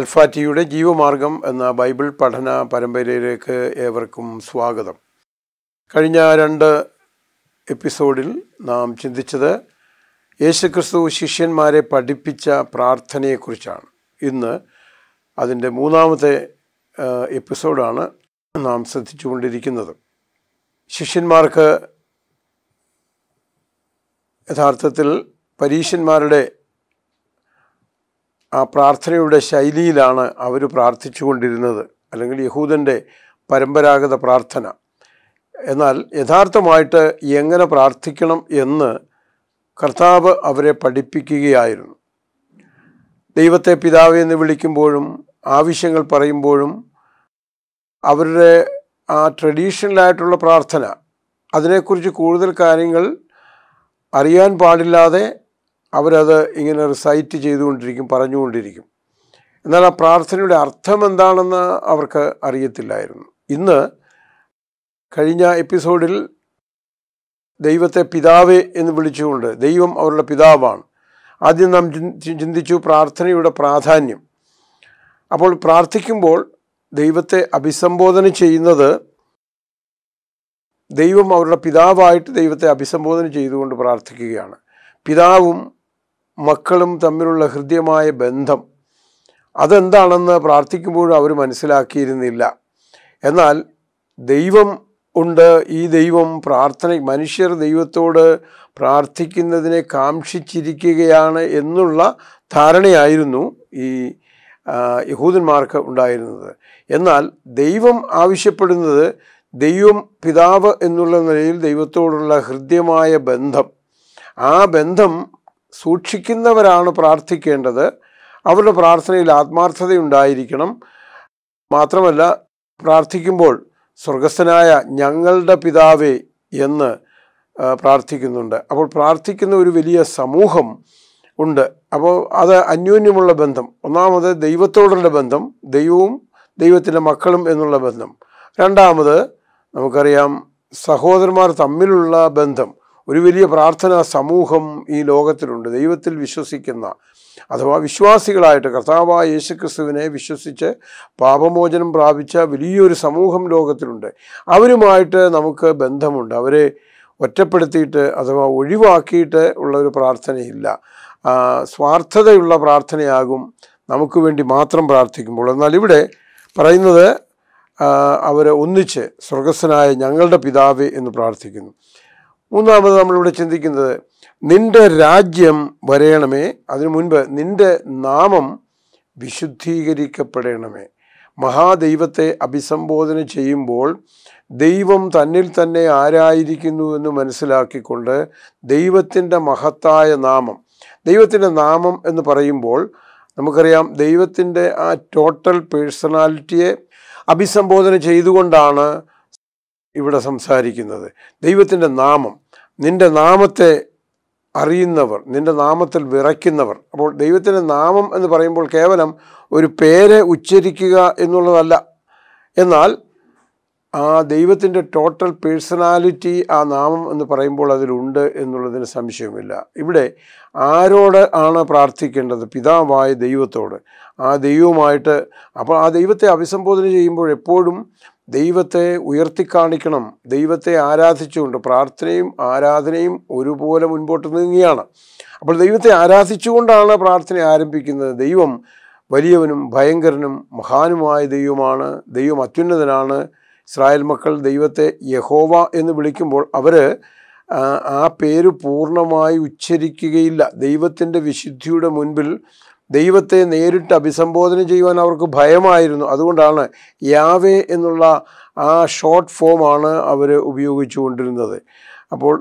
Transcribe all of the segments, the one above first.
അൽഫാറ്റിയുടെ ജീവമാർഗം എന്ന ബൈബിൾ പഠന പരമ്പരയിലേക്ക് ഏവർക്കും സ്വാഗതം കഴിഞ്ഞ രണ്ട് എപ്പിസോഡിൽ നാം ചിന്തിച്ചത് യേശുക്രിസ്തു ശിഷ്യന്മാരെ പഠിപ്പിച്ച പ്രാർത്ഥനയെക്കുറിച്ചാണ് ഇന്ന് അതിൻ്റെ മൂന്നാമത്തെ എപ്പിസോഡാണ് നാം ശ്രദ്ധിച്ചുകൊണ്ടിരിക്കുന്നത് ശിഷ്യന്മാർക്ക് യഥാർത്ഥത്തിൽ പരീഷന്മാരുടെ ആ പ്രാർത്ഥനയുടെ ശൈലിയിലാണ് അവർ പ്രാർത്ഥിച്ചുകൊണ്ടിരുന്നത് അല്ലെങ്കിൽ യഹൂദൻ്റെ പരമ്പരാഗത പ്രാർത്ഥന എന്നാൽ യഥാർത്ഥമായിട്ട് എങ്ങനെ പ്രാർത്ഥിക്കണം എന്ന് കർത്താവ് അവരെ പഠിപ്പിക്കുകയായിരുന്നു ദൈവത്തെ പിതാവ് എന്ന് വിളിക്കുമ്പോഴും ആവശ്യങ്ങൾ പറയുമ്പോഴും അവരുടെ ആ ട്രഡീഷണലായിട്ടുള്ള പ്രാർത്ഥന അതിനെക്കുറിച്ച് കൂടുതൽ കാര്യങ്ങൾ അറിയാൻ പാടില്ലാതെ അവരത് ഇങ്ങനെ റിസൈറ്റ് ചെയ്തുകൊണ്ടിരിക്കും പറഞ്ഞുകൊണ്ടിരിക്കും എന്നാൽ ആ പ്രാർത്ഥനയുടെ അർത്ഥം എന്താണെന്ന് അവർക്ക് അറിയത്തില്ലായിരുന്നു ഇന്ന് കഴിഞ്ഞ എപ്പിസോഡിൽ ദൈവത്തെ പിതാവ് എന്ന് വിളിച്ചുകൊണ്ട് ദൈവം അവരുടെ പിതാവാണ് ആദ്യം നാം ചിന്തിച്ചു പ്രാർത്ഥനയുടെ പ്രാധാന്യം അപ്പോൾ പ്രാർത്ഥിക്കുമ്പോൾ ദൈവത്തെ അഭിസംബോധന ചെയ്യുന്നത് ദൈവം അവരുടെ പിതാവായിട്ട് ദൈവത്തെ അഭിസംബോധന ചെയ്തുകൊണ്ട് പ്രാർത്ഥിക്കുകയാണ് പിതാവും മക്കളും തമ്മിലുള്ള ഹൃദ്യമായ ബന്ധം അതെന്താണെന്ന് പ്രാർത്ഥിക്കുമ്പോഴും അവർ മനസ്സിലാക്കിയിരുന്നില്ല എന്നാൽ ദൈവം ഉണ്ട് ഈ ദൈവം പ്രാർത്ഥന മനുഷ്യർ ദൈവത്തോട് പ്രാർത്ഥിക്കുന്നതിനെ കാക്ഷിച്ചിരിക്കുകയാണ് എന്നുള്ള ധാരണയായിരുന്നു ഈ യഹൂദന്മാർക്ക് ഉണ്ടായിരുന്നത് എന്നാൽ ദൈവം ആവശ്യപ്പെടുന്നത് ദൈവം പിതാവ് എന്നുള്ള നിലയിൽ ദൈവത്തോടുള്ള ഹൃദ്യമായ ബന്ധം ആ ബന്ധം സൂക്ഷിക്കുന്നവരാണ് പ്രാർത്ഥിക്കേണ്ടത് അവരുടെ പ്രാർത്ഥനയിൽ ആത്മാർത്ഥതയുണ്ടായിരിക്കണം മാത്രമല്ല പ്രാർത്ഥിക്കുമ്പോൾ സ്വർഗസ്ഥനായ ഞങ്ങളുടെ പിതാവേ എന്ന് പ്രാർത്ഥിക്കുന്നുണ്ട് അപ്പോൾ പ്രാർത്ഥിക്കുന്ന ഒരു വലിയ സമൂഹം ഉണ്ട് അപ്പോൾ അത് അന്യോന്യമുള്ള ബന്ധം ഒന്നാമത് ദൈവത്തോടുള്ള ബന്ധം ദൈവവും ദൈവത്തിൻ്റെ മക്കളും എന്നുള്ള ബന്ധം രണ്ടാമത് നമുക്കറിയാം സഹോദരന്മാർ തമ്മിലുള്ള ബന്ധം ഒരു വലിയ പ്രാർത്ഥനാ സമൂഹം ഈ ലോകത്തിലുണ്ട് ദൈവത്തിൽ വിശ്വസിക്കുന്ന അഥവാ വിശ്വാസികളായിട്ട് കർത്താവായ യേശുക്രിസ്തുവിനെ വിശ്വസിച്ച് പാപമോചനം പ്രാപിച്ച വലിയൊരു സമൂഹം ലോകത്തിലുണ്ട് അവരുമായിട്ട് നമുക്ക് ബന്ധമുണ്ട് അവരെ ഒറ്റപ്പെടുത്തിയിട്ട് അഥവാ ഒഴിവാക്കിയിട്ട് ഉള്ള ഒരു പ്രാർത്ഥനയില്ല സ്വാർത്ഥതയുള്ള പ്രാർത്ഥനയാകും നമുക്ക് വേണ്ടി മാത്രം പ്രാർത്ഥിക്കുമ്പോൾ എന്നാൽ ഇവിടെ പറയുന്നത് അവരെ ഒന്നിച്ച് സ്വർഗസ്സനായ ഞങ്ങളുടെ പിതാവേ എന്ന് പ്രാർത്ഥിക്കുന്നു മൂന്നാമത് നമ്മളിവിടെ ചിന്തിക്കുന്നത് നിന്റെ രാജ്യം വരയണമേ അതിനു മുൻപ് നിന്റെ നാമം വിശുദ്ധീകരിക്കപ്പെടണമേ മഹാദൈവത്തെ അഭിസംബോധന ചെയ്യുമ്പോൾ ദൈവം തന്നിൽ തന്നെ ആരായിരിക്കുന്നു എന്ന് മനസ്സിലാക്കിക്കൊണ്ട് ദൈവത്തിൻ്റെ മഹത്തായ നാമം ദൈവത്തിൻ്റെ നാമം എന്ന് പറയുമ്പോൾ നമുക്കറിയാം ദൈവത്തിൻ്റെ ആ ടോട്ടൽ പേഴ്സണാലിറ്റിയെ അഭിസംബോധന ചെയ്തുകൊണ്ടാണ് ഇവിടെ സംസാരിക്കുന്നത് ദൈവത്തിൻ്റെ നാമം നിൻ്റെ നാമത്തെ അറിയുന്നവർ നിൻ്റെ നാമത്തിൽ വിറയ്ക്കുന്നവർ അപ്പോൾ ദൈവത്തിൻ്റെ നാമം എന്ന് പറയുമ്പോൾ കേവലം ഒരു പേരെ ഉച്ചരിക്കുക എന്നുള്ളതല്ല എന്നാൽ ആ ദൈവത്തിൻ്റെ ടോട്ടൽ പേഴ്സണാലിറ്റി ആ നാമം എന്ന് പറയുമ്പോൾ അതിലുണ്ട് എന്നുള്ളതിന് സംശയമില്ല ഇവിടെ ആരോട് ആണ് പ്രാർത്ഥിക്കേണ്ടത് പിതാവായ ദൈവത്തോട് ആ ദൈവവുമായിട്ട് അപ്പോൾ ആ ദൈവത്തെ അഭിസംബോധന ചെയ്യുമ്പോൾ എപ്പോഴും ദൈവത്തെ ഉയർത്തിക്കാണിക്കണം ദൈവത്തെ ആരാധിച്ചുകൊണ്ട് പ്രാർത്ഥനയും ആരാധനയും ഒരുപോലെ മുൻപോട്ട് നീങ്ങിയാണ് അപ്പോൾ ദൈവത്തെ ആരാധിച്ചുകൊണ്ടാണ് പ്രാർത്ഥന ആരംഭിക്കുന്നത് ദൈവം വലിയവനും ഭയങ്കരനും മഹാനുമായ ദൈവമാണ് ദൈവം അത്യുന്നതനാണ് ഇസ്രായേൽ മക്കൾ ദൈവത്തെ യഹോവ എന്ന് വിളിക്കുമ്പോൾ അവർ ആ പേര് പൂർണ്ണമായി ഉച്ചരിക്കുകയില്ല ദൈവത്തിൻ്റെ വിശുദ്ധിയുടെ മുൻപിൽ ദൈവത്തെ നേരിട്ട് അഭിസംബോധന ചെയ്യുവാൻ അവർക്ക് ഭയമായിരുന്നു അതുകൊണ്ടാണ് യാവേ എന്നുള്ള ആ ഷോർട്ട് ഫോമാണ് അവർ കൊണ്ടിരുന്നത് അപ്പോൾ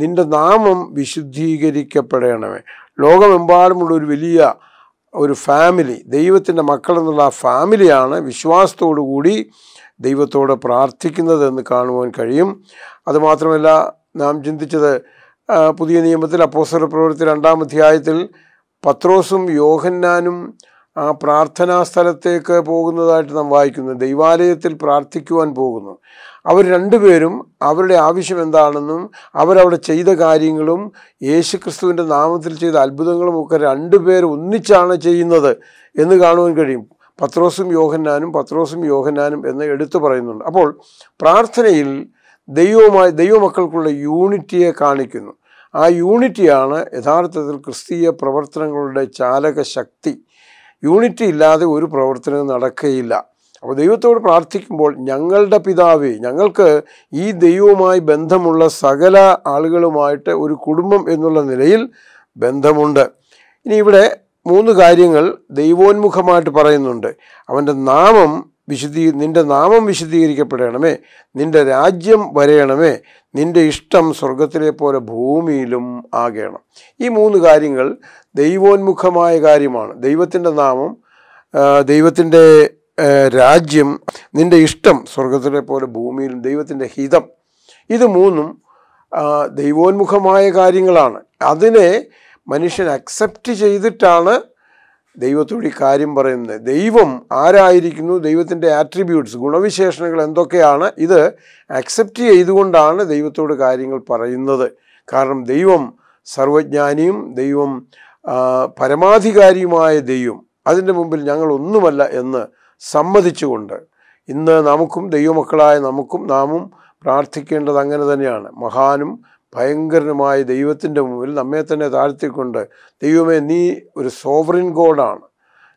നിൻ്റെ നാമം വിശുദ്ധീകരിക്കപ്പെടണമേ ലോകമെമ്പാടുമുള്ള ഒരു വലിയ ഒരു ഫാമിലി ദൈവത്തിൻ്റെ മക്കളെന്നുള്ള ആ ഫാമിലിയാണ് വിശ്വാസത്തോടു കൂടി ദൈവത്തോട് എന്ന് കാണുവാൻ കഴിയും അതുമാത്രമല്ല നാം ചിന്തിച്ചത് പുതിയ നിയമത്തിൽ അപ്പോസ്തല പ്രവൃത്തി രണ്ടാം അധ്യായത്തിൽ പത്രോസും യോഹന്നാനും ആ പ്രാർത്ഥനാ സ്ഥലത്തേക്ക് പോകുന്നതായിട്ട് നാം വായിക്കുന്നു ദൈവാലയത്തിൽ പ്രാർത്ഥിക്കുവാൻ പോകുന്നു അവർ രണ്ടുപേരും അവരുടെ ആവശ്യം എന്താണെന്നും അവരവിടെ ചെയ്ത കാര്യങ്ങളും ക്രിസ്തുവിൻ്റെ നാമത്തിൽ ചെയ്ത അത്ഭുതങ്ങളും ഒക്കെ രണ്ടുപേർ ഒന്നിച്ചാണ് ചെയ്യുന്നത് എന്ന് കാണുവാൻ കഴിയും പത്രോസും യോഹന്നാനും പത്രോസും യോഹന്നാനും എന്ന് എടുത്തു പറയുന്നുണ്ട് അപ്പോൾ പ്രാർത്ഥനയിൽ ദൈവവുമായി ദൈവമക്കൾക്കുള്ള യൂണിറ്റിയെ കാണിക്കുന്നു ആ യൂണിറ്റിയാണ് യഥാർത്ഥത്തിൽ ക്രിസ്തീയ പ്രവർത്തനങ്ങളുടെ ചാലക ശക്തി യൂണിറ്റി ഇല്ലാതെ ഒരു പ്രവർത്തനവും നടക്കുകയില്ല അപ്പോൾ ദൈവത്തോട് പ്രാർത്ഥിക്കുമ്പോൾ ഞങ്ങളുടെ പിതാവേ ഞങ്ങൾക്ക് ഈ ദൈവവുമായി ബന്ധമുള്ള സകല ആളുകളുമായിട്ട് ഒരു കുടുംബം എന്നുള്ള നിലയിൽ ബന്ധമുണ്ട് ഇനി ഇവിടെ മൂന്ന് കാര്യങ്ങൾ ദൈവോന്മുഖമായിട്ട് പറയുന്നുണ്ട് അവൻ്റെ നാമം വിശദീ നിൻ്റെ നാമം വിശുദ്ധീകരിക്കപ്പെടണമേ നിൻ്റെ രാജ്യം വരയണമേ നിൻ്റെ ഇഷ്ടം സ്വർഗത്തിലെ പോലെ ഭൂമിയിലും ആകണം ഈ മൂന്ന് കാര്യങ്ങൾ ദൈവോന്മുഖമായ കാര്യമാണ് ദൈവത്തിൻ്റെ നാമം ദൈവത്തിൻ്റെ രാജ്യം നിൻ്റെ ഇഷ്ടം സ്വർഗത്തിലെ പോലെ ഭൂമിയിലും ദൈവത്തിൻ്റെ ഹിതം ഇത് മൂന്നും ദൈവോന്മുഖമായ കാര്യങ്ങളാണ് അതിനെ മനുഷ്യൻ അക്സെപ്റ്റ് ചെയ്തിട്ടാണ് ദൈവത്തോട് ഈ കാര്യം പറയുന്നത് ദൈവം ആരായിരിക്കുന്നു ദൈവത്തിൻ്റെ ആട്രിബ്യൂട്ട്സ് ഗുണവിശേഷണങ്ങൾ എന്തൊക്കെയാണ് ഇത് അക്സെപ്റ്റ് ചെയ്തുകൊണ്ടാണ് ദൈവത്തോട് കാര്യങ്ങൾ പറയുന്നത് കാരണം ദൈവം സർവജ്ഞാനിയും ദൈവം പരമാധികാരിയുമായ ദൈവം അതിൻ്റെ മുമ്പിൽ ഞങ്ങൾ ഒന്നുമല്ല എന്ന് സമ്മതിച്ചുകൊണ്ട് ഇന്ന് നമുക്കും ദൈവമക്കളായ നമുക്കും നാമും പ്രാർത്ഥിക്കേണ്ടത് അങ്ങനെ തന്നെയാണ് മഹാനും ഭയങ്കരമായ ദൈവത്തിൻ്റെ മുമ്പിൽ നമ്മെ തന്നെ താഴ്ത്തിക്കൊണ്ട് ദൈവമേ നീ ഒരു സോവറിൻ ഗോഡാണ്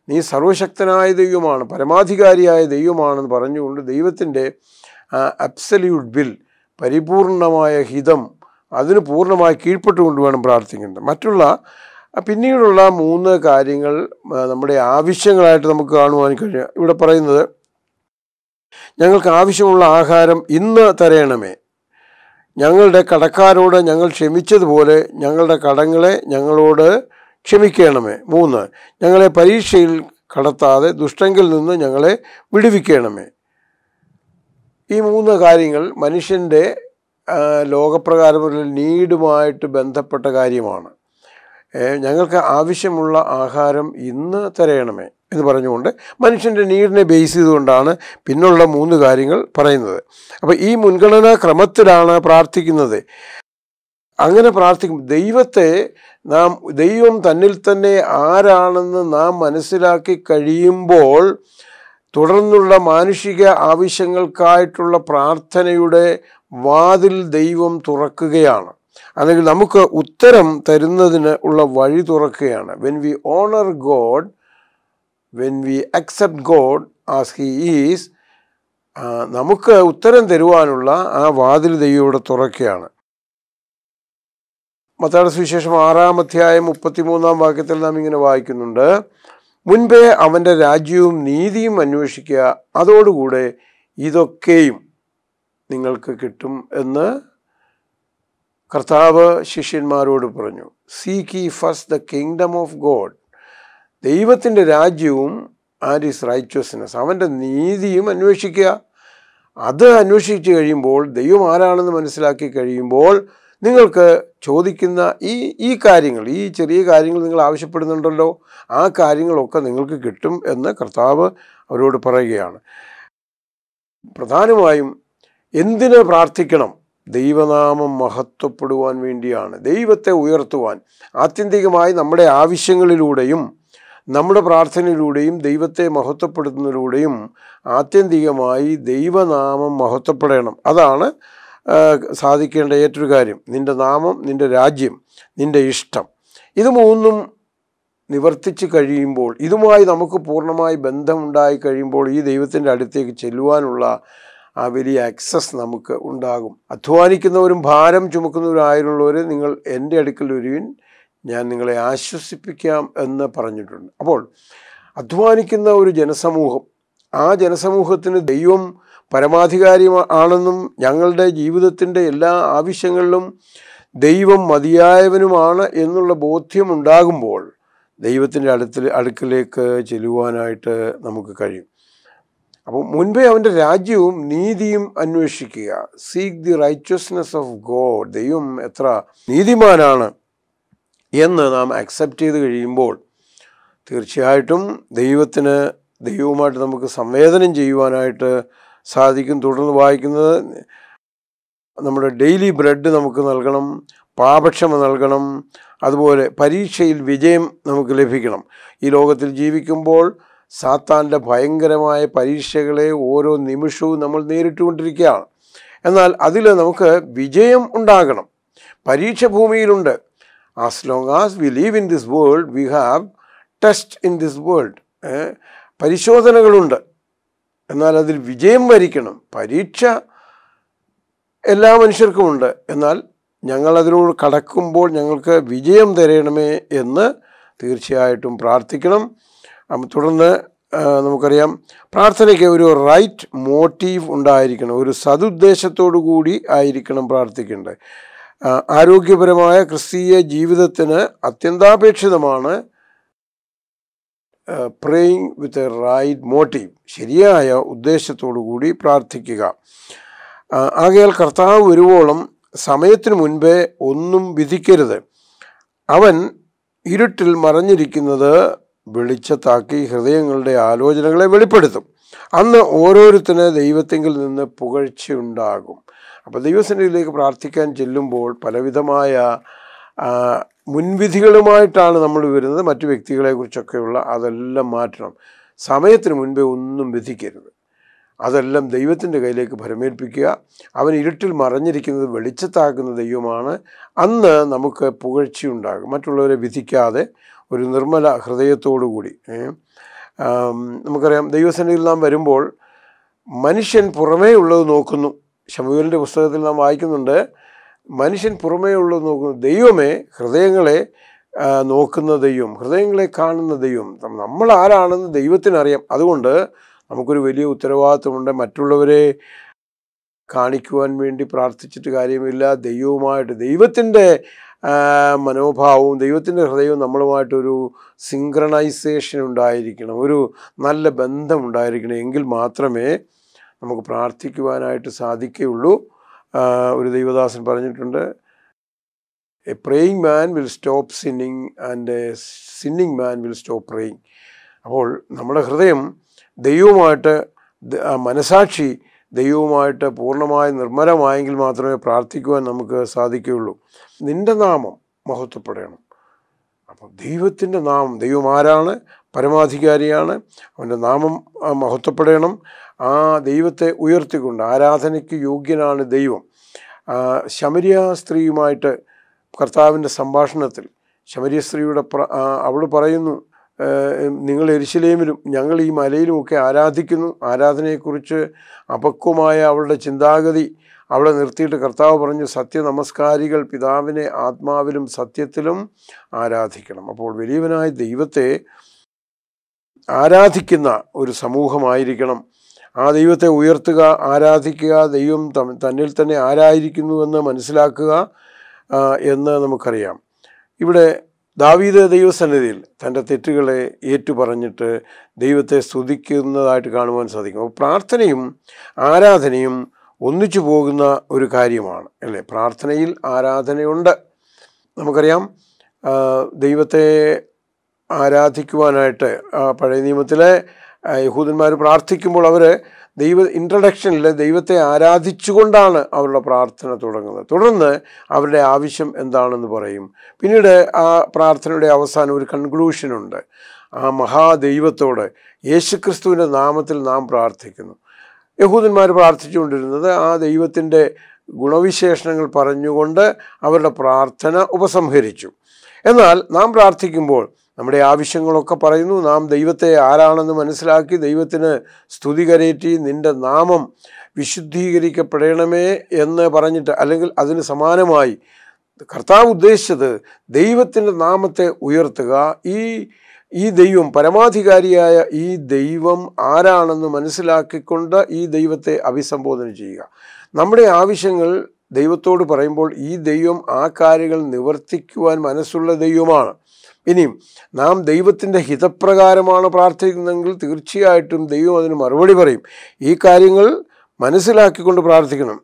നീ സർവശക്തനായ ദൈവമാണ് പരമാധികാരിയായ ദൈവമാണെന്ന് പറഞ്ഞുകൊണ്ട് ദൈവത്തിൻ്റെ അബ്സല്യൂട്ട് ബിൽ പരിപൂർണമായ ഹിതം അതിന് പൂർണ്ണമായി കീഴ്പ്പെട്ടുകൊണ്ട് വേണം പ്രാർത്ഥിക്കേണ്ടത് മറ്റുള്ള പിന്നീടുള്ള മൂന്ന് കാര്യങ്ങൾ നമ്മുടെ ആവശ്യങ്ങളായിട്ട് നമുക്ക് കാണുവാൻ കഴിയും ഇവിടെ പറയുന്നത് ഞങ്ങൾക്ക് ആവശ്യമുള്ള ആഹാരം ഇന്ന് തരയണമേ ഞങ്ങളുടെ കടക്കാരോട് ഞങ്ങൾ ക്ഷമിച്ചതുപോലെ ഞങ്ങളുടെ കടങ്ങളെ ഞങ്ങളോട് ക്ഷമിക്കണമേ മൂന്ന് ഞങ്ങളെ പരീക്ഷയിൽ കടത്താതെ ദുഷ്ടങ്കിൽ നിന്ന് ഞങ്ങളെ വിടുവിക്കണമേ ഈ മൂന്ന് കാര്യങ്ങൾ മനുഷ്യൻ്റെ ലോകപ്രകാരമുള്ള നീഡുമായിട്ട് ബന്ധപ്പെട്ട കാര്യമാണ് ഞങ്ങൾക്ക് ആവശ്യമുള്ള ആഹാരം ഇന്ന് തരയണമേ എന്ന് പറഞ്ഞുകൊണ്ട് മനുഷ്യൻ്റെ നീഡിനെ ബേസ് ചെയ്തുകൊണ്ടാണ് പിന്നുള്ള മൂന്ന് കാര്യങ്ങൾ പറയുന്നത് അപ്പോൾ ഈ മുൻഗണനാ ക്രമത്തിലാണ് പ്രാർത്ഥിക്കുന്നത് അങ്ങനെ പ്രാർത്ഥിക്കും ദൈവത്തെ നാം ദൈവം തന്നിൽ തന്നെ ആരാണെന്ന് നാം മനസ്സിലാക്കി കഴിയുമ്പോൾ തുടർന്നുള്ള മാനുഷിക ആവശ്യങ്ങൾക്കായിട്ടുള്ള പ്രാർത്ഥനയുടെ വാതിൽ ദൈവം തുറക്കുകയാണ് അല്ലെങ്കിൽ നമുക്ക് ഉത്തരം തരുന്നതിന് ഉള്ള വഴി തുറക്കുകയാണ് when we honour God when we accept God as he is നമുക്ക് ഉത്തരം തരുവാനുള്ള ആ വാതിൽ ദൈവം ഇവിടെ തുറക്കുകയാണ് മത്താട് സുവിശേഷം ആറാം അധ്യായം മുപ്പത്തിമൂന്നാം വാക്യത്തിൽ നാം ഇങ്ങനെ വായിക്കുന്നുണ്ട് മുൻപേ അവൻ്റെ രാജ്യവും നീതിയും അന്വേഷിക്കുക അതോടുകൂടെ ഇതൊക്കെയും നിങ്ങൾക്ക് കിട്ടും എന്ന് കർത്താവ് ശിഷ്യന്മാരോട് പറഞ്ഞു seek ye first the kingdom of God ദൈവത്തിൻ്റെ രാജ്യവും ആൻഡ് ഈസ് റൈച്വസ്നെസ് അവൻ്റെ നീതിയും അന്വേഷിക്കുക അത് അന്വേഷിച്ച് കഴിയുമ്പോൾ ദൈവം ആരാണെന്ന് മനസ്സിലാക്കി കഴിയുമ്പോൾ നിങ്ങൾക്ക് ചോദിക്കുന്ന ഈ ഈ കാര്യങ്ങൾ ഈ ചെറിയ കാര്യങ്ങൾ നിങ്ങൾ ആവശ്യപ്പെടുന്നുണ്ടല്ലോ ആ കാര്യങ്ങളൊക്കെ നിങ്ങൾക്ക് കിട്ടും എന്ന് കർത്താവ് അവരോട് പറയുകയാണ് പ്രധാനമായും എന്തിന് പ്രാർത്ഥിക്കണം ദൈവനാമം മഹത്വപ്പെടുവാൻ വേണ്ടിയാണ് ദൈവത്തെ ഉയർത്തുവാൻ ആത്യന്തികമായി നമ്മുടെ ആവശ്യങ്ങളിലൂടെയും നമ്മുടെ പ്രാർത്ഥനയിലൂടെയും ദൈവത്തെ മഹത്വപ്പെടുത്തുന്നതിലൂടെയും ആത്യന്തികമായി ദൈവനാമം മഹത്വപ്പെടണം അതാണ് സാധിക്കേണ്ട ഏറ്റൊരു കാര്യം നിൻ്റെ നാമം നിൻ്റെ രാജ്യം നിൻ്റെ ഇഷ്ടം ഇത് മൂന്നും നിവർത്തിച്ച് കഴിയുമ്പോൾ ഇതുമായി നമുക്ക് പൂർണ്ണമായി ബന്ധമുണ്ടായി കഴിയുമ്പോൾ ഈ ദൈവത്തിൻ്റെ അടുത്തേക്ക് ചെല്ലുവാനുള്ള ആ വലിയ ആക്സസ് നമുക്ക് ഉണ്ടാകും അധ്വാനിക്കുന്നവരും ഭാരം ചുമക്കുന്നവരായുള്ളവർ നിങ്ങൾ എൻ്റെ അടുക്കൽ ഒരുവിൻ ഞാൻ നിങ്ങളെ ആശ്വസിപ്പിക്കാം എന്ന് പറഞ്ഞിട്ടുണ്ട് അപ്പോൾ അധ്വാനിക്കുന്ന ഒരു ജനസമൂഹം ആ ജനസമൂഹത്തിന് ദൈവം പരമാധികാരി ആണെന്നും ഞങ്ങളുടെ ജീവിതത്തിൻ്റെ എല്ലാ ആവശ്യങ്ങളിലും ദൈവം മതിയായവനുമാണ് എന്നുള്ള ഉണ്ടാകുമ്പോൾ ദൈവത്തിൻ്റെ അടുത്തിൽ അടുക്കിലേക്ക് ചെല്ലുവാനായിട്ട് നമുക്ക് കഴിയും അപ്പോൾ മുൻപേ അവൻ്റെ രാജ്യവും നീതിയും അന്വേഷിക്കുക seek the righteousness of God ദൈവം എത്ര നീതിമാനാണ് എന്ന് നാം അക്സെപ്റ്റ് ചെയ്ത് കഴിയുമ്പോൾ തീർച്ചയായിട്ടും ദൈവത്തിന് ദൈവവുമായിട്ട് നമുക്ക് സംവേദനം ചെയ്യുവാനായിട്ട് സാധിക്കും തുടർന്ന് വായിക്കുന്നത് നമ്മുടെ ഡെയിലി ബ്രെഡ് നമുക്ക് നൽകണം പാപക്ഷമ നൽകണം അതുപോലെ പരീക്ഷയിൽ വിജയം നമുക്ക് ലഭിക്കണം ഈ ലോകത്തിൽ ജീവിക്കുമ്പോൾ സാത്താൻ്റെ ഭയങ്കരമായ പരീക്ഷകളെ ഓരോ നിമിഷവും നമ്മൾ നേരിട്ടുകൊണ്ടിരിക്കുകയാണ് എന്നാൽ അതിൽ നമുക്ക് വിജയം ഉണ്ടാകണം പരീക്ഷ ഭൂമിയിലുണ്ട് As long as we live in this world, we have test in this world പരിശോധനകളുണ്ട് എന്നാൽ അതിൽ വിജയം വരിക്കണം പരീക്ഷ എല്ലാ മനുഷ്യർക്കുമുണ്ട് എന്നാൽ ഞങ്ങൾ അതിനോട് കടക്കുമ്പോൾ ഞങ്ങൾക്ക് വിജയം തരണമേ എന്ന് തീർച്ചയായിട്ടും പ്രാർത്ഥിക്കണം തുടർന്ന് നമുക്കറിയാം പ്രാർത്ഥനയ്ക്ക് ഒരു റൈറ്റ് മോട്ടീവ് ഉണ്ടായിരിക്കണം ഒരു സതുദ്ദേശത്തോടു കൂടി ആയിരിക്കണം പ്രാർത്ഥിക്കേണ്ടത് ആരോഗ്യപരമായ ക്രിസ്തീയ ജീവിതത്തിന് അത്യന്താപേക്ഷിതമാണ് praying with a right motive ശരിയായ ഉദ്ദേശത്തോടു കൂടി പ്രാർത്ഥിക്കുക ആകയാൽ കർത്താവ് വരുവോളം സമയത്തിന് മുൻപേ ഒന്നും വിധിക്കരുത് അവൻ ഇരുട്ടിൽ മറഞ്ഞിരിക്കുന്നത് വെളിച്ചത്താക്കി ഹൃദയങ്ങളുടെ ആലോചനകളെ വെളിപ്പെടുത്തും അന്ന് ഓരോരുത്തന് ദൈവത്തെങ്കിൽ നിന്ന് പുകഴ്ചയുണ്ടാകും അപ്പോൾ ദൈവസന്നിധിയിലേക്ക് പ്രാർത്ഥിക്കാൻ ചെല്ലുമ്പോൾ പലവിധമായ മുൻവിധികളുമായിട്ടാണ് നമ്മൾ വരുന്നത് മറ്റു വ്യക്തികളെക്കുറിച്ചൊക്കെയുള്ള അതെല്ലാം മാറ്റണം സമയത്തിന് മുൻപേ ഒന്നും വിധിക്കരുത് അതെല്ലാം ദൈവത്തിൻ്റെ കയ്യിലേക്ക് ഭരമേൽപ്പിക്കുക അവൻ ഇരുട്ടിൽ മറഞ്ഞിരിക്കുന്നത് വെളിച്ചത്താക്കുന്ന ദൈവമാണ് അന്ന് നമുക്ക് പുകഴ്ചയുണ്ടാകും മറ്റുള്ളവരെ വിധിക്കാതെ ഒരു നിർമ്മല ഹൃദയത്തോടുകൂടി നമുക്കറിയാം ദൈവസന്നിധിയിൽ നാം വരുമ്പോൾ മനുഷ്യൻ പുറമേ ഉള്ളത് നോക്കുന്നു ഷമുവേലിൻ്റെ പുസ്തകത്തിൽ നാം വായിക്കുന്നുണ്ട് മനുഷ്യൻ പുറമേ ഉള്ളത് നോക്കുന്നു ദൈവമേ ഹൃദയങ്ങളെ നോക്കുന്ന ദൈവം ഹൃദയങ്ങളെ കാണുന്ന ദൈവം നമ്മൾ ആരാണെന്ന് ദൈവത്തിനറിയാം അതുകൊണ്ട് നമുക്കൊരു വലിയ ഉത്തരവാദിത്വമുണ്ട് മറ്റുള്ളവരെ കാണിക്കുവാൻ വേണ്ടി പ്രാർത്ഥിച്ചിട്ട് കാര്യമില്ല ദൈവവുമായിട്ട് ദൈവത്തിൻ്റെ മനോഭാവവും ദൈവത്തിൻ്റെ ഹൃദയവും നമ്മളുമായിട്ടൊരു സിങ്ക്രണൈസേഷൻ ഉണ്ടായിരിക്കണം ഒരു നല്ല ബന്ധം ഉണ്ടായിരിക്കണം എങ്കിൽ മാത്രമേ നമുക്ക് പ്രാർത്ഥിക്കുവാനായിട്ട് സാധിക്കുകയുള്ളൂ ഒരു ദൈവദാസൻ പറഞ്ഞിട്ടുണ്ട് a praying man will stop sinning and a sinning man will stop praying അപ്പോൾ നമ്മുടെ ഹൃദയം ദൈവവുമായിട്ട് മനസാക്ഷി ദൈവവുമായിട്ട് പൂർണ്ണമായി നിർമ്മലമായെങ്കിൽ മാത്രമേ പ്രാർത്ഥിക്കുവാൻ നമുക്ക് സാധിക്കുകയുള്ളൂ നിൻ്റെ നാമം മഹത്വപ്പെടണം അപ്പോൾ ദൈവത്തിൻ്റെ നാമം ദൈവം ആരാണ് പരമാധികാരിയാണ് അവൻ്റെ നാമം മഹത്വപ്പെടണം ആ ദൈവത്തെ ഉയർത്തിക്കൊണ്ട് ആരാധനയ്ക്ക് യോഗ്യനാണ് ദൈവം ശമരിയ സ്ത്രീയുമായിട്ട് കർത്താവിൻ്റെ സംഭാഷണത്തിൽ ശമരിയ സ്ത്രീയുടെ അവൾ പറയുന്നു നിങ്ങൾ എരിശിലേമിലും ഞങ്ങൾ ഈ മലയിലുമൊക്കെ ആരാധിക്കുന്നു ആരാധനയെക്കുറിച്ച് അപക്വമായ അവളുടെ ചിന്താഗതി അവളെ നിർത്തിയിട്ട് കർത്താവ് പറഞ്ഞു സത്യനമസ്കാരികൾ പിതാവിനെ ആത്മാവിലും സത്യത്തിലും ആരാധിക്കണം അപ്പോൾ വലിയവനായ ദൈവത്തെ ആരാധിക്കുന്ന ഒരു സമൂഹമായിരിക്കണം ആ ദൈവത്തെ ഉയർത്തുക ആരാധിക്കുക ദൈവം തന്നിൽ തന്നെ ആരായിരിക്കുന്നുവെന്ന് മനസ്സിലാക്കുക എന്ന് നമുക്കറിയാം ഇവിടെ ദാവീദ് ദൈവസന്നിധിയിൽ തൻ്റെ തെറ്റുകളെ ഏറ്റുപറഞ്ഞിട്ട് ദൈവത്തെ സ്തുതിക്കുന്നതായിട്ട് കാണുവാൻ സാധിക്കും അപ്പോൾ പ്രാർത്ഥനയും ആരാധനയും ഒന്നിച്ചു പോകുന്ന ഒരു കാര്യമാണ് അല്ലേ പ്രാർത്ഥനയിൽ ആരാധനയുണ്ട് നമുക്കറിയാം ദൈവത്തെ ആരാധിക്കുവാനായിട്ട് പഴയ നിയമത്തിലെ യഹൂദന്മാർ പ്രാർത്ഥിക്കുമ്പോൾ അവർ ദൈവ ഇൻട്രഡക്ഷനിൽ ദൈവത്തെ ആരാധിച്ചുകൊണ്ടാണ് അവരുടെ പ്രാർത്ഥന തുടങ്ങുന്നത് തുടർന്ന് അവരുടെ ആവശ്യം എന്താണെന്ന് പറയും പിന്നീട് ആ പ്രാർത്ഥനയുടെ അവസാനം ഒരു കൺക്ലൂഷനുണ്ട് ആ മഹാദൈവത്തോട് യേശുക്രിസ്തുവിൻ്റെ നാമത്തിൽ നാം പ്രാർത്ഥിക്കുന്നു യഹൂദന്മാർ പ്രാർത്ഥിച്ചുകൊണ്ടിരുന്നത് ആ ദൈവത്തിൻ്റെ ഗുണവിശേഷണങ്ങൾ പറഞ്ഞുകൊണ്ട് അവരുടെ പ്രാർത്ഥന ഉപസംഹരിച്ചു എന്നാൽ നാം പ്രാർത്ഥിക്കുമ്പോൾ നമ്മുടെ ആവശ്യങ്ങളൊക്കെ പറയുന്നു നാം ദൈവത്തെ ആരാണെന്ന് മനസ്സിലാക്കി ദൈവത്തിന് സ്തുതി കരേറ്റി നിൻ്റെ നാമം വിശുദ്ധീകരിക്കപ്പെടണമേ എന്ന് പറഞ്ഞിട്ട് അല്ലെങ്കിൽ അതിന് സമാനമായി കർത്താവ് ഉദ്ദേശിച്ചത് ദൈവത്തിൻ്റെ നാമത്തെ ഉയർത്തുക ഈ ഈ ദൈവം പരമാധികാരിയായ ഈ ദൈവം ആരാണെന്ന് മനസ്സിലാക്കിക്കൊണ്ട് ഈ ദൈവത്തെ അഭിസംബോധന ചെയ്യുക നമ്മുടെ ആവശ്യങ്ങൾ ദൈവത്തോട് പറയുമ്പോൾ ഈ ദൈവം ആ കാര്യങ്ങൾ നിവർത്തിക്കുവാൻ മനസ്സുള്ള ദൈവമാണ് ഇനിയും നാം ദൈവത്തിൻ്റെ ഹിതപ്രകാരമാണ് പ്രാർത്ഥിക്കുന്നതെങ്കിൽ തീർച്ചയായിട്ടും ദൈവം അതിന് മറുപടി പറയും ഈ കാര്യങ്ങൾ മനസ്സിലാക്കിക്കൊണ്ട് പ്രാർത്ഥിക്കണം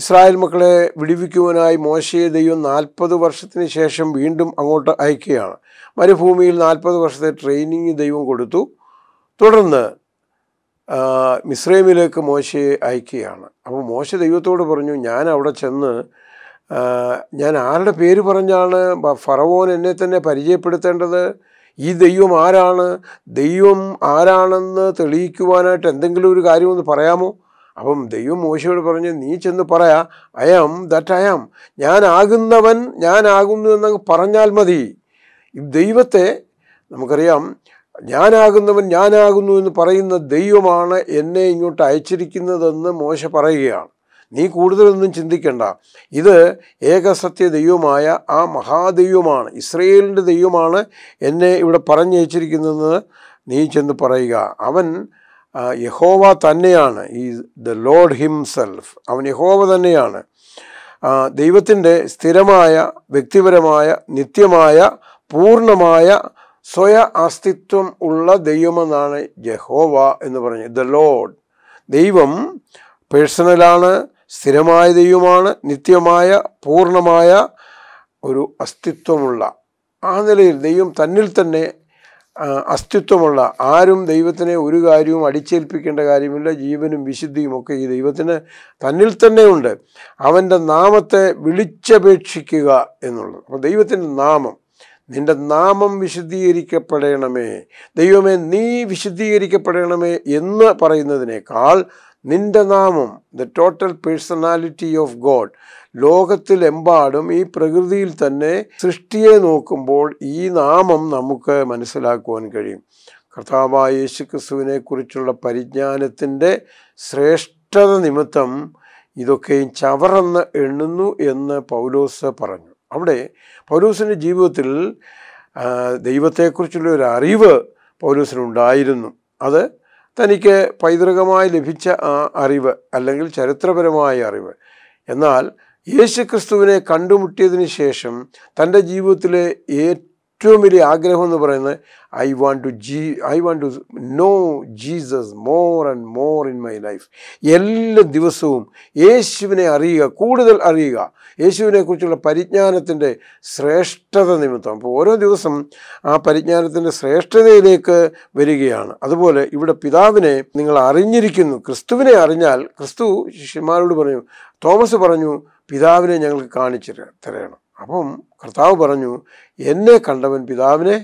ഇസ്രായേൽ മക്കളെ വിടിവിക്കുവാനായി മോശയെ ദൈവം നാൽപ്പത് വർഷത്തിന് ശേഷം വീണ്ടും അങ്ങോട്ട് അയക്കുകയാണ് മരുഭൂമിയിൽ നാൽപ്പത് വർഷത്തെ ട്രെയിനിങ് ദൈവം കൊടുത്തു തുടർന്ന് മിസ്രൈമിലേക്ക് മോശയെ അയക്കുകയാണ് അപ്പോൾ മോശ ദൈവത്തോട് പറഞ്ഞു ഞാൻ അവിടെ ചെന്ന് ഞാൻ ആരുടെ പേര് പറഞ്ഞാണ് ഫറവോൻ എന്നെ തന്നെ പരിചയപ്പെടുത്തേണ്ടത് ഈ ദൈവം ആരാണ് ദൈവം ആരാണെന്ന് തെളിയിക്കുവാനായിട്ട് എന്തെങ്കിലും ഒരു കാര്യമൊന്ന് പറയാമോ അപ്പം ദൈവം മോശയോട് പറഞ്ഞ് നീ ചെന്ന് പറയാ അയാം ദറ്റ് അയാം ഞാനാകുന്നവൻ ഞാനാകുന്നു എന്നങ്ങ് പറഞ്ഞാൽ മതി ദൈവത്തെ നമുക്കറിയാം ഞാനാകുന്നവൻ ഞാനാകുന്നു എന്ന് പറയുന്ന ദൈവമാണ് എന്നെ ഇങ്ങോട്ട് അയച്ചിരിക്കുന്നതെന്ന് മോശ പറയുകയാണ് നീ കൂടുതലൊന്നും ചിന്തിക്കണ്ട ഇത് ഏകസത്യ ദൈവമായ ആ മഹാദൈവമാണ് ഇസ്രയേലിൻ്റെ ദൈവമാണ് എന്നെ ഇവിടെ പറഞ്ഞയച്ചിരിക്കുന്നതെന്ന് നീ ചെന്ന് പറയുക അവൻ യഹോവ തന്നെയാണ് ഈ ദ ലോഡ് ഹിംസെൽഫ് അവൻ യഹോവ തന്നെയാണ് ദൈവത്തിൻ്റെ സ്ഥിരമായ വ്യക്തിപരമായ നിത്യമായ പൂർണ്ണമായ സ്വയ അസ്തിത്വം ഉള്ള ദൈവമെന്നാണ് യഹോവ എന്ന് പറഞ്ഞത് ദ ലോഡ് ദൈവം പേഴ്സണലാണ് സ്ഥിരമായ ദൈവമാണ് നിത്യമായ പൂർണ്ണമായ ഒരു അസ്തിത്വമുള്ള ആ നിലയിൽ ദൈവം തന്നിൽ തന്നെ അസ്തിത്വമുള്ള ആരും ദൈവത്തിനെ ഒരു കാര്യവും അടിച്ചേൽപ്പിക്കേണ്ട കാര്യമില്ല ജീവനും വിശുദ്ധിയും ഒക്കെ ഈ ദൈവത്തിന് തന്നിൽ തന്നെ ഉണ്ട് അവൻ്റെ നാമത്തെ വിളിച്ചപേക്ഷിക്കുക എന്നുള്ളത് അപ്പോൾ ദൈവത്തിൻ്റെ നാമം നിന്റെ നാമം വിശുദ്ധീകരിക്കപ്പെടണമേ ദൈവമേ നീ വിശുദ്ധീകരിക്കപ്പെടണമേ എന്ന് പറയുന്നതിനേക്കാൾ നിന്റെ നാമം the total personality of God ലോകത്തിലെമ്പാടും ഈ പ്രകൃതിയിൽ തന്നെ സൃഷ്ടിയെ നോക്കുമ്പോൾ ഈ നാമം നമുക്ക് മനസ്സിലാക്കുവാൻ കഴിയും കർത്താവായ യേശു ക്രിസ്തുവിനെ കുറിച്ചുള്ള പരിജ്ഞാനത്തിൻ്റെ ശ്രേഷ്ഠത നിമിത്തം ഇതൊക്കെയും ചവറന്ന് എണ്ണുന്നു എന്ന് പൗലോസ് പറഞ്ഞു അവിടെ പൗലോസിൻ്റെ ജീവിതത്തിൽ ദൈവത്തെക്കുറിച്ചുള്ള ഒരു അറിവ് പൗലോസിനുണ്ടായിരുന്നു അത് തനിക്ക് പൈതൃകമായി ലഭിച്ച ആ അറിവ് അല്ലെങ്കിൽ ചരിത്രപരമായ അറിവ് എന്നാൽ യേശുക്രിസ്തുവിനെ കണ്ടുമുട്ടിയതിന് ശേഷം തൻ്റെ ജീവിതത്തിലെ ഏറ്റവും വലിയ ആഗ്രഹം എന്ന് പറയുന്നത് I want to gee I want to know Jesus more and more in my life എല്ലാ ദിവസവും യേശുവിനെ അറിയുക കൂടുതൽ അറിയുക യേശുവിനെ കുറിച്ചുള്ള പരിജ്ഞാനത്തിൻ്റെ ശ്രേഷ്ഠത നിമിത്തം അപ്പോൾ ഓരോ ദിവസം ആ പരിജ്ഞാനത്തിൻ്റെ ശ്രേഷ്ഠതയിലേക്ക് വരികയാണ് അതുപോലെ ഇവിടെ പിതാവിനെ നിങ്ങൾ അറിഞ്ഞിരിക്കുന്നു ക്രിസ്തുവിനെ അറിഞ്ഞാൽ ക്രിസ്തു ശിഷ്യന്മാരോട് പറഞ്ഞു തോമസ് പറഞ്ഞു പിതാവിനെ ഞങ്ങൾക്ക് കാണിച്ചു തരണം അപ്പം കർത്താവ് പറഞ്ഞു എന്നെ കണ്ടവൻ പിതാവിനെ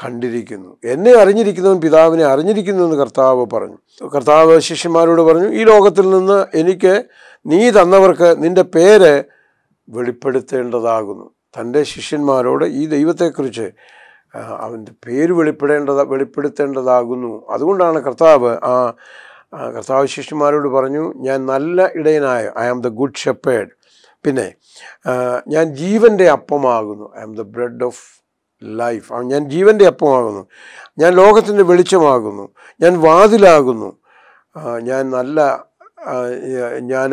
കണ്ടിരിക്കുന്നു എന്നെ അറിഞ്ഞിരിക്കുന്നവൻ പിതാവിനെ അറിഞ്ഞിരിക്കുന്നു എന്ന് കർത്താവ് പറഞ്ഞു കർത്താവ് ശിഷ്യന്മാരോട് പറഞ്ഞു ഈ ലോകത്തിൽ നിന്ന് എനിക്ക് നീ തന്നവർക്ക് നിന്റെ പേര് വെളിപ്പെടുത്തേണ്ടതാകുന്നു തൻ്റെ ശിഷ്യന്മാരോട് ഈ ദൈവത്തെക്കുറിച്ച് അവൻ്റെ പേര് വെളിപ്പെടേണ്ടത് വെളിപ്പെടുത്തേണ്ടതാകുന്നു അതുകൊണ്ടാണ് കർത്താവ് ആ കർത്താവ് ശിഷ്യന്മാരോട് പറഞ്ഞു ഞാൻ നല്ല ഇടയനായ I am the good shepherd പിന്നെ ഞാൻ ജീവൻ്റെ അപ്പമാകുന്നു I am the bread of life ഞാൻ ജീവൻ്റെ അപ്പമാകുന്നു ഞാൻ ലോകത്തിൻ്റെ വെളിച്ചമാകുന്നു ഞാൻ വാതിലാകുന്നു ഞാൻ നല്ല ഞാൻ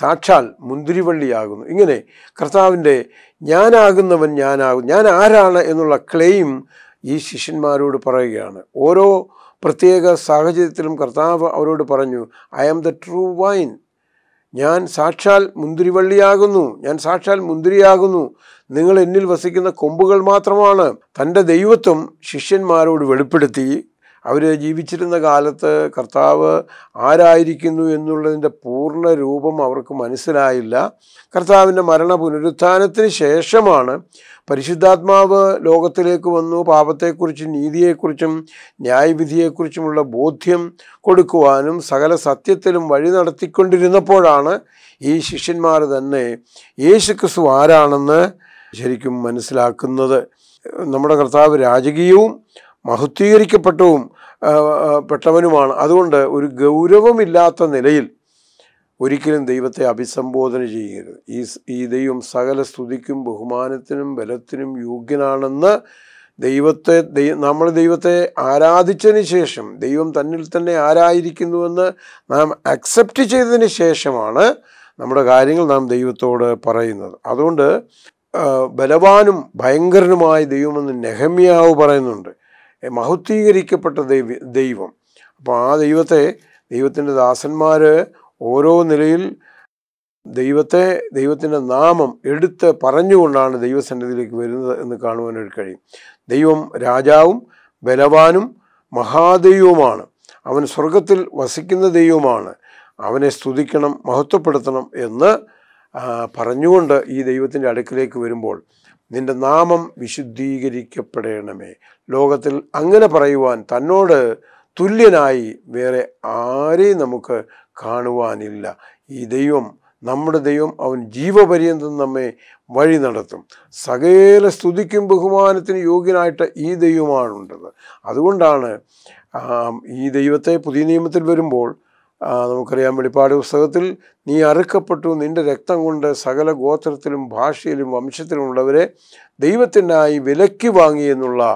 സാക്ഷാൽ മുന്തിരിവള്ളിയാകുന്നു ഇങ്ങനെ കർത്താവിൻ്റെ ഞാനാകുന്നവൻ ഞാനാകും ഞാൻ ആരാണ് എന്നുള്ള ക്ലെയിം ഈ ശിഷ്യന്മാരോട് പറയുകയാണ് ഓരോ പ്രത്യേക സാഹചര്യത്തിലും കർത്താവ് അവരോട് പറഞ്ഞു I am the true vine ഞാൻ സാക്ഷാൽ മുന്തിരിവള്ളിയാകുന്നു ഞാൻ സാക്ഷാൽ മുന്തിരിയാകുന്നു നിങ്ങൾ എന്നിൽ വസിക്കുന്ന കൊമ്പുകൾ മാത്രമാണ് തൻ്റെ ദൈവത്വം ശിഷ്യന്മാരോട് വെളിപ്പെടുത്തി അവർ ജീവിച്ചിരുന്ന കാലത്ത് കർത്താവ് ആരായിരിക്കുന്നു എന്നുള്ളതിൻ്റെ പൂർണ്ണ രൂപം അവർക്ക് മനസ്സിലായില്ല കർത്താവിൻ്റെ മരണ പുനരുത്ഥാനത്തിന് ശേഷമാണ് പരിശുദ്ധാത്മാവ് ലോകത്തിലേക്ക് വന്നു പാപത്തെക്കുറിച്ചും നീതിയെക്കുറിച്ചും ന്യായവിധിയെക്കുറിച്ചുമുള്ള ബോധ്യം കൊടുക്കുവാനും സകല സത്യത്തിലും വഴി നടത്തിക്കൊണ്ടിരുന്നപ്പോഴാണ് ഈ ശിഷ്യന്മാർ തന്നെ യേശു ക്രിസ്തു ആരാണെന്ന് ശരിക്കും മനസ്സിലാക്കുന്നത് നമ്മുടെ കർത്താവ് രാജകീയവും മഹത്വീകരിക്കപ്പെട്ടവും പെട്ടവനുമാണ് അതുകൊണ്ട് ഒരു ഗൗരവമില്ലാത്ത നിലയിൽ ഒരിക്കലും ദൈവത്തെ അഭിസംബോധന ചെയ്യരുത് ഈ ഈ ദൈവം സകല സ്തുതിക്കും ബഹുമാനത്തിനും ബലത്തിനും യോഗ്യനാണെന്ന് ദൈവത്തെ നമ്മൾ ദൈവത്തെ ആരാധിച്ചതിന് ശേഷം ദൈവം തന്നിൽ തന്നെ ആരായിരിക്കുന്നുവെന്ന് നാം അക്സെപ്റ്റ് ചെയ്തതിന് ശേഷമാണ് നമ്മുടെ കാര്യങ്ങൾ നാം ദൈവത്തോട് പറയുന്നത് അതുകൊണ്ട് ബലവാനും ഭയങ്കരനുമായ ദൈവമെന്ന് നെഹമ്യാവ് പറയുന്നുണ്ട് മഹത്വീകരിക്കപ്പെട്ട ദൈവം അപ്പോൾ ആ ദൈവത്തെ ദൈവത്തിൻ്റെ ദാസന്മാർ ഓരോ നിലയിൽ ദൈവത്തെ ദൈവത്തിൻ്റെ നാമം എടുത്ത് പറഞ്ഞുകൊണ്ടാണ് ദൈവസന്നിധിയിലേക്ക് വരുന്നത് എന്ന് കാണുവാനായിട്ട് കഴിയും ദൈവം രാജാവും ബലവാനും മഹാദൈവവുമാണ് അവൻ സ്വർഗത്തിൽ വസിക്കുന്ന ദൈവമാണ് അവനെ സ്തുതിക്കണം മഹത്വപ്പെടുത്തണം എന്ന് പറഞ്ഞുകൊണ്ട് ഈ ദൈവത്തിൻ്റെ അടുക്കിലേക്ക് വരുമ്പോൾ നിന്റെ നാമം വിശുദ്ധീകരിക്കപ്പെടണമേ ലോകത്തിൽ അങ്ങനെ പറയുവാൻ തന്നോട് തുല്യനായി വേറെ ആരെയും നമുക്ക് കാണുവാനില്ല ഈ ദൈവം നമ്മുടെ ദൈവം അവൻ ജീവപര്യന്തം നമ്മെ വഴി നടത്തും സകല സ്തുതിക്കും ബഹുമാനത്തിന് യോഗ്യനായിട്ട് ഈ ദൈവമാണുണ്ടത് അതുകൊണ്ടാണ് ഈ ദൈവത്തെ പുതിയ നിയമത്തിൽ വരുമ്പോൾ നമുക്കറിയാം വെളിപ്പാട് പുസ്തകത്തിൽ നീ അറുക്കപ്പെട്ടു നിന്റെ രക്തം കൊണ്ട് സകല ഗോത്രത്തിലും ഭാഷയിലും വംശത്തിലുമുള്ളവരെ ദൈവത്തിനായി വിലക്കി വാങ്ങിയെന്നുള്ള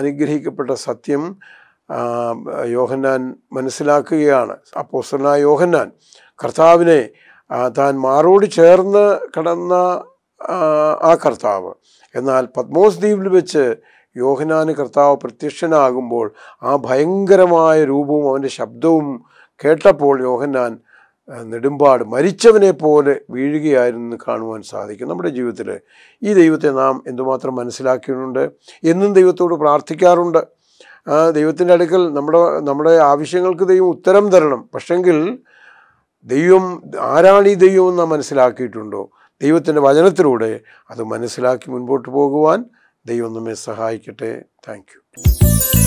അനുഗ്രഹിക്കപ്പെട്ട സത്യം യോഹന്നാൻ മനസ്സിലാക്കുകയാണ് അപ്പോസ്തലനായ യോഹന്നാൻ കർത്താവിനെ താൻ മാറോട് ചേർന്ന് കിടന്ന ആ കർത്താവ് എന്നാൽ പത്മോസ് ദ്വീപിൽ വെച്ച് യോഹനാന് കർത്താവ് പ്രത്യക്ഷനാകുമ്പോൾ ആ ഭയങ്കരമായ രൂപവും അവൻ്റെ ശബ്ദവും കേട്ടപ്പോൾ യോഹന്നാൻ നെടുമ്പാട് മരിച്ചവനെ പോലെ വീഴുകയായിരുന്നു കാണുവാൻ സാധിക്കും നമ്മുടെ ജീവിതത്തിൽ ഈ ദൈവത്തെ നാം എന്തുമാത്രം മനസ്സിലാക്കിയിട്ടുണ്ട് എന്നും ദൈവത്തോട് പ്രാർത്ഥിക്കാറുണ്ട് ദൈവത്തിൻ്റെ അടുക്കൽ നമ്മുടെ നമ്മുടെ ആവശ്യങ്ങൾക്ക് ദൈവം ഉത്തരം തരണം പക്ഷെങ്കിൽ ദൈവം ആരാണ് ഈ ദൈവം എന്ന് മനസ്സിലാക്കിയിട്ടുണ്ടോ ദൈവത്തിൻ്റെ വചനത്തിലൂടെ അത് മനസ്സിലാക്കി മുൻപോട്ട് പോകുവാൻ ദൈവം നമ്മെ സഹായിക്കട്ടെ താങ്ക്